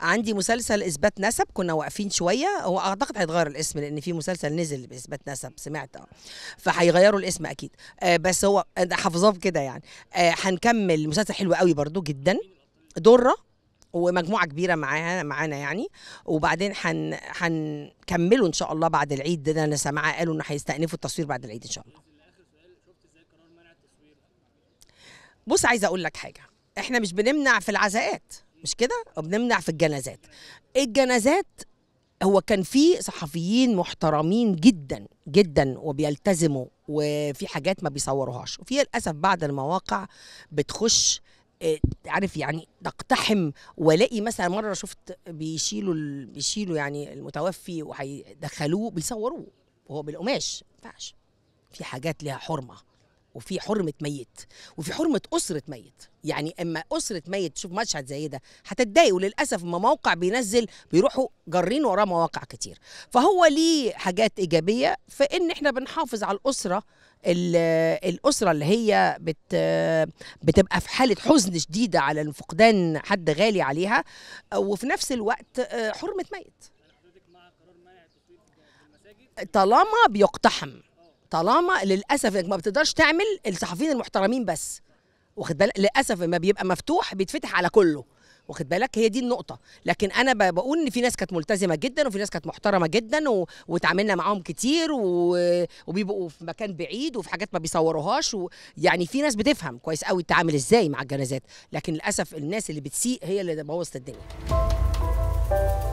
عندي مسلسل اثبات نسب كنا واقفين شويه هو اعتقد هيتغير الاسم لان في مسلسل نزل باثبات نسب سمعت اه فهيغيروا الاسم اكيد آه بس هو آه، حافظاه كده يعني آه هنكمل مسلسل حلو قوي برضو جدا دره ومجموعه كبيره معاها معانا يعني وبعدين هن هنكمله ان شاء الله بعد العيد ده انا سامعه قالوا انه هيستأنفوا التصوير بعد العيد ان شاء الله بص عايزه اقول لك حاجه احنا مش بنمنع في العزاءات مش كده بنمنع في الجنازات الجنازات هو كان في صحفيين محترمين جدا جدا وبيلتزموا وفي حاجات ما بيصوروهاش وفي للاسف بعض المواقع بتخش آه، عارف يعني تقتحم والاقي مثلا مره شفت بيشيلوا بيشيلوا يعني المتوفي وهيدخلوه بيصوروه وهو بالقماش ما ينفعش في حاجات ليها حرمه وفي حرمه ميت وفي حرمه اسره ميت يعني اما اسره ميت تشوف مشهد زي ده هتتضايق وللاسف ما موقع بينزل بيروحوا جارين وراه مواقع كتير فهو ليه حاجات ايجابيه في ان احنا بنحافظ على الاسره الاسره اللي هي بت بتبقى في حاله حزن شديده على فقدان حد غالي عليها وفي نفس الوقت حرمه ميت طالما بيقتحم طالما للاسف انك ما بتقدرش تعمل الصحفيين المحترمين بس واخد بالك للاسف ما بيبقى مفتوح بيتفتح على كله واخد بالك هي دي النقطة لكن أنا بقول إن في ناس كانت ملتزمة جدا وفي ناس كانت محترمة جدا و... وتعاملنا معاهم كتير و... وبيبقوا في مكان بعيد وفي حاجات ما بيصوروهاش و... يعني في ناس بتفهم كويس قوي التعامل إزاي مع الجنازات لكن للأسف الناس اللي بتسيء هي اللي بوظت الدنيا